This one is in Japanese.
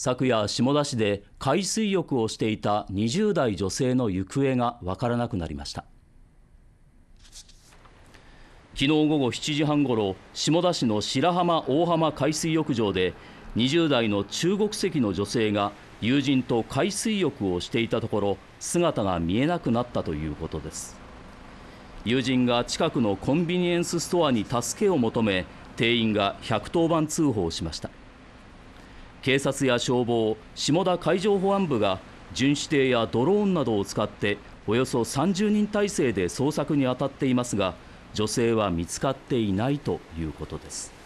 昨夜下田市で海水浴をしていた20代女性の行方が分からなくなりました昨日午後7時半ごろ下田市の白浜大浜海水浴場で20代の中国籍の女性が友人と海水浴をしていたところ姿が見えなくなったということです友人が近くのコンビニエンスストアに助けを求め店員が110番通報しました警察や消防下田海上保安部が巡視艇やドローンなどを使っておよそ30人態勢で捜索に当たっていますが女性は見つかっていないということです